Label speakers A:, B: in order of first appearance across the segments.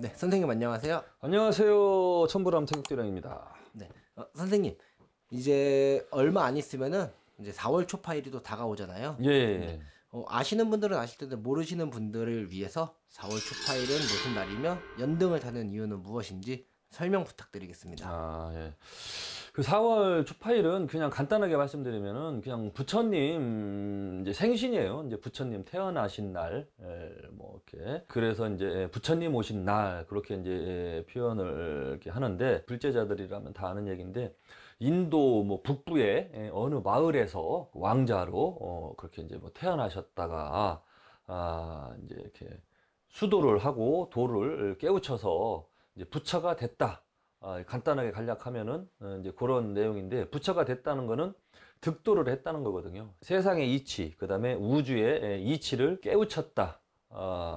A: 네, 선생님 안녕하세요. 안녕하세요. 천부람 태극대령입니다. 네, 어, 선생님 이제 얼마 안 있으면은 이제 4월 초파일이 또 다가오잖아요. 예. 네. 어, 아시는 분들은 아실 텐데 모르시는 분들을 위해서 4월 초파일은 무슨 날이며 연등을 타는
B: 이유는 무엇인지 설명 부탁드리겠습니다. 아 예. 그 4월 초파일은 그냥 간단하게 말씀드리면은 그냥 부처님 이제 생신이에요. 이제 부처님 태어나신 날, 예, 뭐 이렇게 그래서 이제 예, 부처님 오신 날 그렇게 이제 예, 표현을 이렇게 하는데 불제자들이라면 다 아는 얘기인데 인도 뭐 북부의 어느 마을에서 왕자로 어 그렇게 이제 뭐 태어나셨다가 아 이제 이렇게 수도를 하고 도를 깨우쳐서 이제 부처가 됐다. 아, 간단하게 간략하면은 어, 이제 그런 내용인데 부처가 됐다는 거는 득도를 했다는 거거든요. 세상의 이치, 그 다음에 우주의 이치를 깨우쳤다.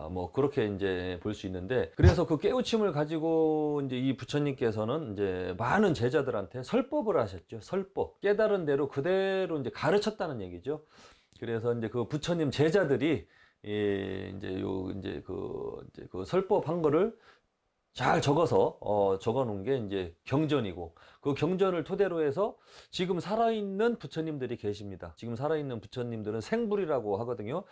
B: 아, 뭐, 그렇게 이제 볼 수 있는데, 그래서 그 깨우침을 가지고 이제 이 부처님께서는 이제 많은 제자들한테 설법을 하셨죠. 설법. 깨달은 대로 그대로 이제 가르쳤다는 얘기죠. 그래서 이제 그 부처님 제자들이 예, 이제 요 이제 그 이제 그 설법한 거를 잘 적어서 어, 적어 놓은 게 이제 경전이고 그 경전을 토대로 해서 지금 살아있는 부처님들이 계십니다 지금 살아있는 부처님들은 생불이라고 하거든요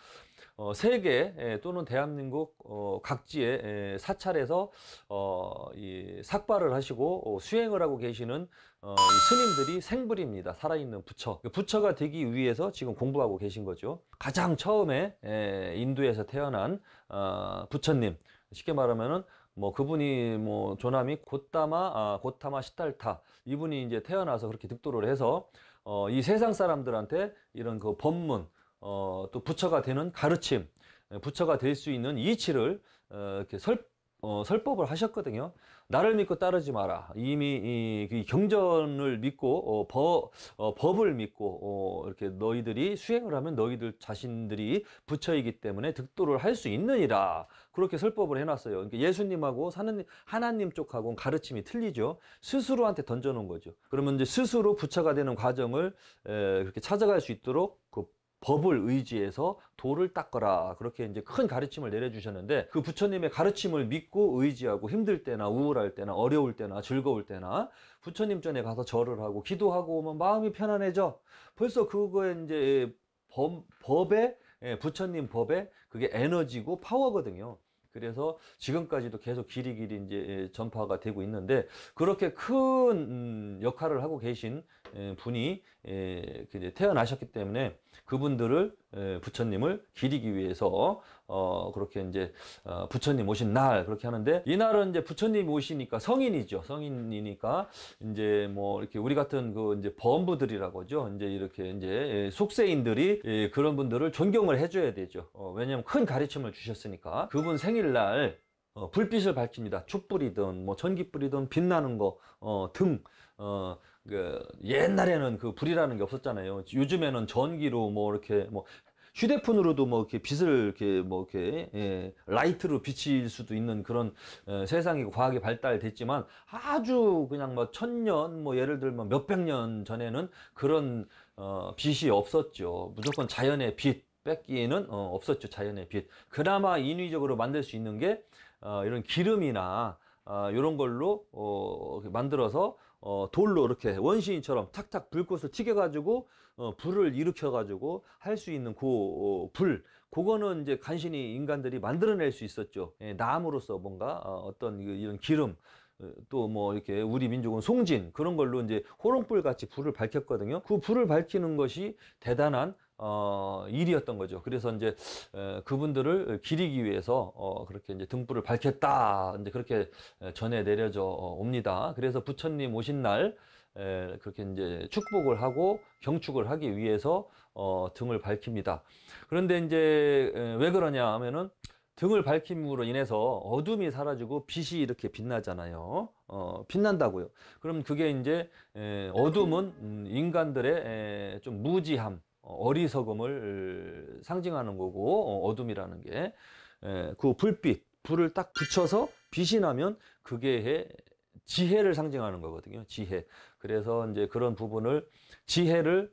B: 어, 세계 에, 예, 또는 대한민국 어, 각지의 에, 예, 사찰에서 어, 이 삭발을 하시고 어, 수행을 하고 계시는 어, 이 스님들이 생불입니다 살아있는 부처 그 부처가 되기 위해서 지금 공부하고 계신 거죠 가장 처음에 에, 예, 인도에서 태어난 어, 부처님 쉽게 말하면은 뭐 그분이 뭐 조남이 곧다마 아, 곧타마 시달타 이분이 이제 태어나서 그렇게 득도를 해서 어, 이 세상 사람들한테 이런 그 법문 어, 또 부처가 되는 가르침 예, 부처가 될 수 있는 이치를 어, 이렇게 설, 어, 설법을 하셨거든요. 나를 믿고 따르지 마라. 이미 이, 이 경전을 믿고 어, 법, 어, 법을 믿고 어, 이렇게 너희들이 수행을 하면 너희들 자신들이 부처이기 때문에 득도를 할 수 있느니라. 그렇게 설법을 해놨어요. 그러니까 예수님하고 사는 하나님 쪽하고는 가르침이 틀리죠. 스스로한테 던져놓은 거죠. 그러면 이제 스스로 부처가 되는 과정을 에, 그렇게 찾아갈 수 있도록 그 법을 의지해서 도를 닦거라 그렇게 이제 큰 가르침을 내려주셨는데 그 부처님의 가르침을 믿고 의지하고 힘들 때나 우울할 때나 어려울 때나 즐거울 때나 부처님 전에 가서 절을 하고 기도하고 오면 마음이 편안해져 벌써 그거에 이제 법, 법에 예, 부처님 법에 그게 에너지고 파워거든요 그래서 지금까지도 계속 길이 길이 이제 예, 전파가 되고 있는데 그렇게 큰 음, 역할을 하고 계신 예, 분이 예, 그 태어나셨기 때문에 그분들을 예, 부처님을 기리기 위해서 어 그렇게 이제 어, 부처님 오신 날 그렇게 하는데 이 날은 이제 부처님 오시니까 성인이죠 성인이니까 이제 뭐 이렇게 우리 같은 그 이제 범부들이라고죠 이제 이렇게 이제 예, 속세인들이 예, 그런 분들을 존경을 해줘야 되죠 어 왜냐하면 큰 가르침을 주셨으니까 그분 생일날 어, 불빛을 밝힙니다. 촛불이든 뭐 전기불이든 빛나는 거등 어, 어그 옛날에는 그 불이라는 게 없었잖아요. 요즘에는 전기로 뭐 이렇게 뭐 휴대폰으로도 뭐 이렇게 빛을 이렇게 뭐 이렇게 예, 라이트로 비칠 수도 있는 그런 예, 세상이 과학이 발달됐지만 아주 그냥 뭐 천년 뭐 예를 들면 몇백 년 전에는 그런 어, 빛이 없었죠. 무조건 자연의 빛 뺏기는 어, 없었죠. 자연의 빛. 그나마 인위적으로 만들 수 있는 게 어, 이런 기름이나 어, 이런 걸로 어, 만들어서 어, 돌로 이렇게 원시인처럼 탁탁 불꽃을 튀겨가지고 어, 불을 일으켜가지고 할 수 있는 그불 어, 그거는 이제 간신히 인간들이 만들어낼 수 있었죠. 예, 나무로서 뭔가 어, 어떤 그 이런 기름 어, 또뭐 이렇게 우리 민족은 송진 그런 걸로 이제 호롱불 같이 불을 밝혔거든요. 그 불을 밝히는 것이 대단한 어, 일이었던 거죠. 그래서 이제 에, 그분들을 기리기 위해서 어, 그렇게 이제 등불을 밝혔다. 이제 그렇게 전해 내려져 어, 옵니다. 그래서 부처님 오신 날 에, 그렇게 이제 축복을 하고 경축을 하기 위해서 어, 등을 밝힙니다. 그런데 이제 에, 왜 그러냐 하면은 등을 밝힘으로 인해서 어둠이 사라지고 빛이 이렇게 빛나잖아요. 어, 빛난다고요. 그럼 그게 이제 에, 어둠은 음, 인간들의 에, 좀 무지함, 어, 어리석음을 상징하는 거고 어, 어둠이라는 게그 예, 불빛 불을 딱 붙여서 빛이 나면 그게 지혜를 상징하는 거거든요. 지혜. 그래서 이제 그런 부분을 지혜를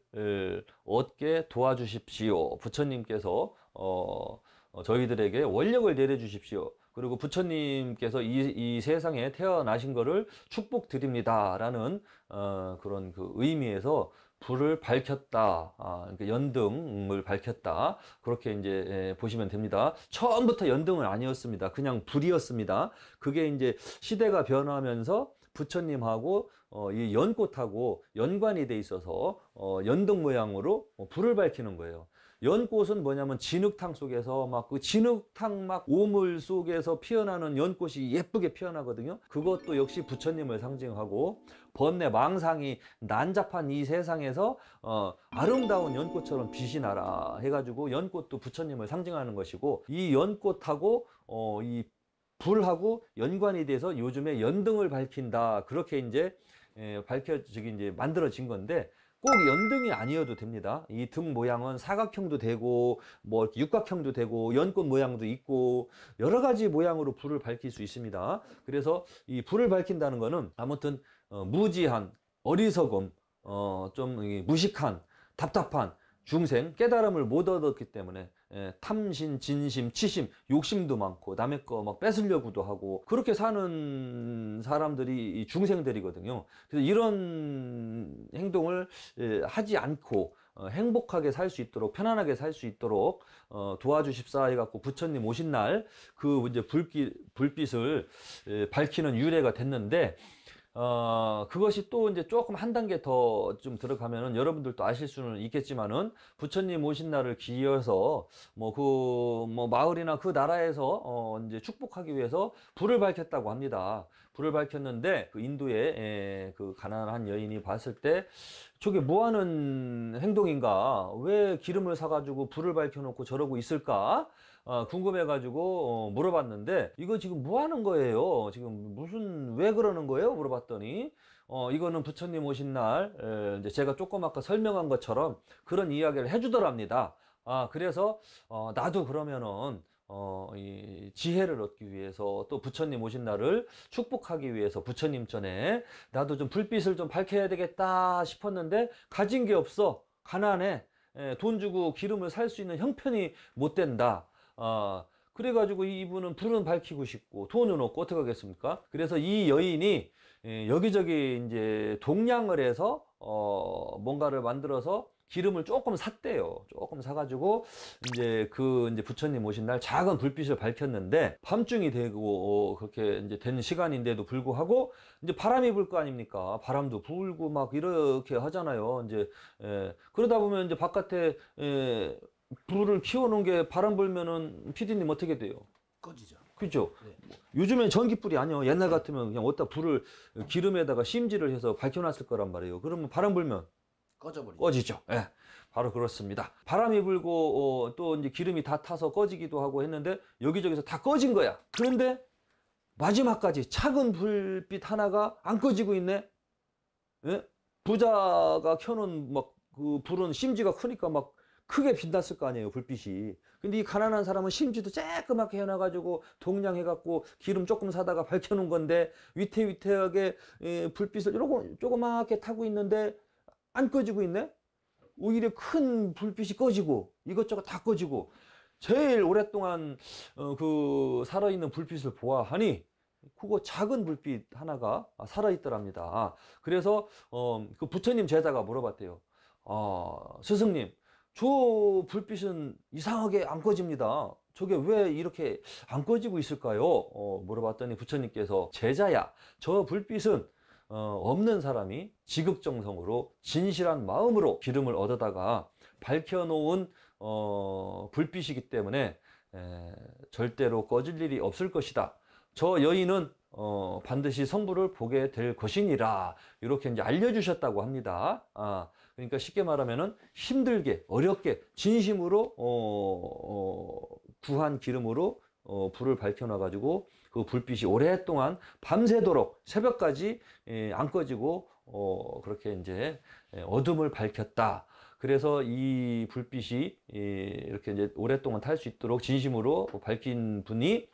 B: 얻게 도와주십시오. 부처님께서 어, 어, 저희들에게 원력을 내려주십시오. 그리고 부처님께서 이, 이 세상에 태어나신 것을 축복드립니다라는 어, 그런 그 의미에서 불을 밝혔다. 아, 그러니까 연등을 밝혔다. 그렇게 이제 예, 보시면 됩니다. 처음부터 연등은 아니었습니다. 그냥 불이었습니다. 그게 이제 시대가 변하면서 부처님하고 어, 이 연꽃하고 연관이 돼 있어서 어, 연등 모양으로 뭐 불을 밝히는 거예요. 연꽃은 뭐냐면 진흙탕 속에서 막 그 진흙탕 막 오물 속에서 피어나는 연꽃이 예쁘게 피어나거든요. 그것도 역시 부처님을 상징하고 번뇌 망상이 난잡한 이 세상에서 어, 아름다운 연꽃처럼 빛이 나라 해가지고 연꽃도 부처님을 상징하는 것이고 이 연꽃하고 어, 이 불하고 연관이 돼서 요즘에 연등을 밝힌다 그렇게 이제 예, 밝혀지기 이제 만들어진 건데 꼭 연등이 아니어도 됩니다. 이 등 모양은 사각형도 되고 뭐 육각형도 되고 연꽃 모양도 있고 여러 가지 모양으로 불을 밝힐 수 있습니다. 그래서 이 불을 밝힌다는 거는 아무튼 어, 무지한 어리석음 어, 좀 무식한 답답한 중생 깨달음을 못 얻었기 때문에 예, 탐심, 진심, 치심, 욕심도 많고 남의 거 막 뺏으려고도 하고 그렇게 사는 사람들이 중생들이거든요. 그래서 이런 행동을 예, 하지 않고 어, 행복하게 살 수 있도록 편안하게 살 수 있도록 어, 도와주십사 해갖고 부처님 오신 날그 이제 불빛 불빛을 예, 밝히는 유래가 됐는데 어, 그것이 또 이제 조금 한 단계 더 좀 들어가면은 여러분들도 아실 수는 있겠지만은 부처님 오신 날을 기여서뭐 그 뭐 마을이나 그 나라에서 어 이제 축복하기 위해서 불을 밝혔다고 합니다. 불을 밝혔는데 그 인도의 예, 그 가난한 여인이 봤을 때 저게 뭐 하는 행동인가? 왜 기름을 사가지고 불을 밝혀놓고 저러고 있을까? 어, 궁금해가지고 어, 물어봤는데 이거 지금 뭐 하는 거예요? 지금 무슨 왜 그러는 거예요? 물어봤더니 어, 이거는 부처님 오신 날 에, 이제 제가 조금 아까 설명한 것처럼 그런 이야기를 해주더랍니다. 아 그래서 어, 나도 그러면은 어, 이 지혜를 얻기 위해서 또 부처님 오신 날을 축복하기 위해서 부처님 전에 나도 좀 불빛을 좀 밝혀야 되겠다 싶었는데 가진 게 없어 가난해 예, 돈 주고 기름을 살 수 있는 형편이 못 된다 아, 그래가지고 이분은 불은 밝히고 싶고 돈은 없고 어떻게 하겠습니까? 그래서 이 여인이 예, 여기저기 이제 동량을 해서 어 뭔가를 만들어서 기름을 조금 샀대요. 조금 사가지고 이제 그 이제 부처님 오신 날 작은 불빛을 밝혔는데 밤중이 되고 그렇게 이제 된 시간인데도 불구하고 이제 바람이 불 거 아닙니까? 바람도 불고 막 이렇게 하잖아요. 이제 에, 예, 그러다 보면 이제 바깥에 에, 예, 불을 키워놓은 게 바람 불면은 피디님 어떻게 돼요? 꺼지죠. 그죠? 네. 요즘엔 전기불이 아니요. 옛날 같으면 그냥 어디다 불을 기름에다가 심지를 해서 밝혀놨을 거란 말이에요. 그러면 바람 불면 꺼져버리죠. 꺼지죠. 예. 네. 바로 그렇습니다. 바람이 불고 어, 또 이제 기름이 다 타서 꺼지기도 하고 했는데 여기저기서 다 꺼진 거야. 그런데 마지막까지 작은 불빛 하나가 안 꺼지고 있네. 예? 부자가 켜놓은 막 그 불은 심지가 크니까 막 크게 빛났을 거 아니에요 불빛이 근데 이 가난한 사람은 심지도 쬐끄맣게 해놔가지고 동량해갖고 기름 조금 사다가 밝혀놓은 건데 위태위태하게 예, 불빛을 이러고 조그맣게 타고 있는데 안 꺼지고 있네 오히려 큰 불빛이 꺼지고 이것저것 다 꺼지고 제일 오랫동안 어, 그 살아있는 불빛을 보아하니 그거 작은 불빛 하나가 살아있더랍니다 그래서 어, 그 부처님 제자가 물어봤대요 어, 스승님 저 불빛은 이상하게 안 꺼집니다. 저게 왜 이렇게 안 꺼지고 있을까요? 어, 물어봤더니 부처님께서 제자야 저 불빛은 어, 없는 사람이 지극정성으로 진실한 마음으로 기름을 얻어다가 밝혀놓은 어, 불빛이기 때문에 에, 절대로 꺼질 일이 없을 것이다. 저 여인은 어, 반드시 성부를 보게 될 것이니라 이렇게 이제 알려주셨다고 합니다. 아, 그러니까 쉽게 말하면은 힘들게 어렵게 진심으로 어, 어, 구한 기름으로 어, 불을 밝혀놔 가지고 그 불빛이 오랫동안 밤새도록 새벽까지 예, 안 꺼지고 어, 그렇게 이제 예, 어둠을 밝혔다. 그래서 이 불빛이 예, 이렇게 이제 오랫동안 탈 수 있도록 진심으로 밝힌 분이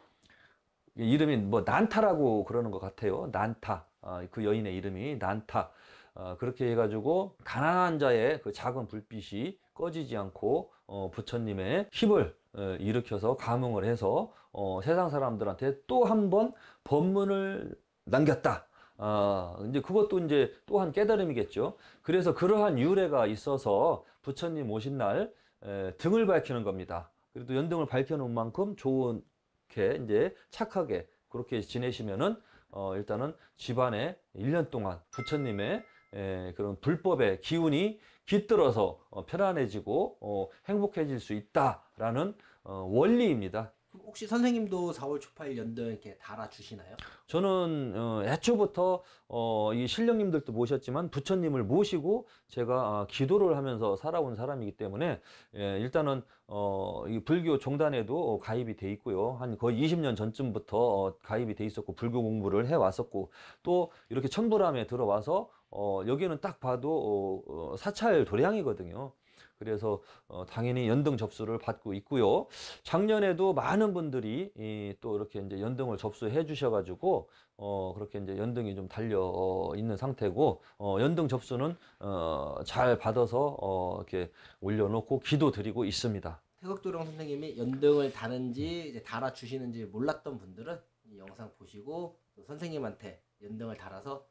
B: 이름이 뭐 난타라고 그러는 것 같아요. 난타. 아, 그 여인의 이름이 난타. 어, 그렇게 해가지고 가난한 자의 그 작은 불빛이 꺼지지 않고 어, 부처님의 힘을 어, 일으켜서 감흥을 해서 어, 세상 사람들한테 또 한 번 법문을 남겼다. 아, 이제 그것도 이제 또한 깨달음이겠죠. 그래서 그러한 유래가 있어서 부처님 오신 날 에, 등을 밝히는 겁니다. 그래도 연등을 밝혀놓은 만큼 좋게 이제 착하게 그렇게 지내시면은 어, 일단은 집안에 1년 동안 부처님의 예, 그런 불법의 기운이 깃들어서 어, 편안해지고 어, 행복해질 수 있다라는 어, 원리입니다.
A: 그 혹시 선생님도 4월 초파일 연등 이렇게 달아주시나요?
B: 저는 어, 애초부터 어, 이 신령님들도 모셨지만 부처님을 모시고 제가 어, 기도를 하면서 살아온 사람이기 때문에 예, 일단은 어, 이 불교 종단에도 가입이 돼 있고요. 한 거의 20년 전쯤부터 어, 가입이 돼 있었고 불교 공부를 해왔었고 또 이렇게 천불암에 들어와서 어, 여기는 딱 봐도 어, 어, 사찰 도량이거든요. 그래서 어, 당연히 연등 접수를 받고 있고요. 작년에도 많은 분들이 이, 또 이렇게 이제 연등을 접수해 주셔가지고 어, 그렇게 이제 연등이 좀 달려 있는 상태고 어, 연등 접수는 어, 잘 받아서 어, 이렇게 올려놓고 기도 드리고 있습니다.
A: 태극도령 선생님이 연등을 다는지 달아 주시는지 몰랐던 분들은 이 영상 보시고 선생님한테 연등을 달아서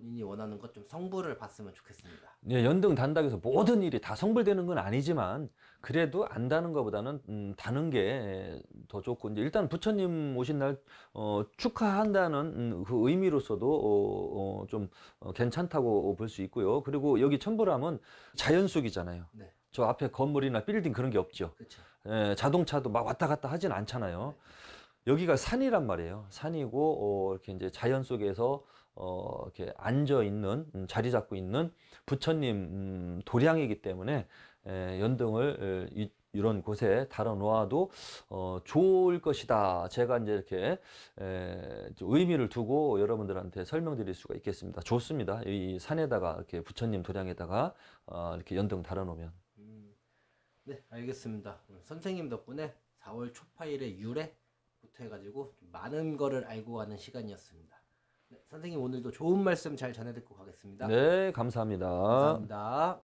A: 본인이 원하는 것 좀 성불을 봤으면 좋겠습니다.
B: 예, 연등 단닥에서 모든 일이 다 성불되는 건 아니지만 그래도 안다는 것보다는 음, 다는 게 더 좋고 이제 일단 부처님 오신 날 어, 축하한다는 음, 그 의미로서도 어, 어, 좀 어, 괜찮다고 볼 수 있고요. 그리고 여기 천불암은 자연 속이잖아요. 네. 저 앞에 건물이나 빌딩 그런 게 없죠. 그쵸. 예, 자동차도 막 왔다 갔다 하진 않잖아요. 네. 여기가 산이란 말이에요. 산이고 어, 이렇게 이제 자연 속에서 어, 이렇게 앉아 있는 음, 자리 잡고 있는 부처님 음, 도량이기 때문에 에, 연등을 에, 이런 곳에 달아 놓아도 어, 좋을 것이다. 제가 이제 이렇게 에, 의미를 두고 여러분들한테 설명드릴 수가 있겠습니다. 좋습니다. 이 산에다가 이렇게 부처님 도량에다가 어, 이렇게 연등 달아 놓으면. 음,
A: 네, 알겠습니다. 선생님 덕분에 4월 초파일의 유래부터 해가지고 많은 거를 알고 가는 시간이었습니다. 네, 선생님 오늘도 좋은 말씀 잘 전해 듣고 가겠습니다. 네,
B: 감사합니다. 감사합니다.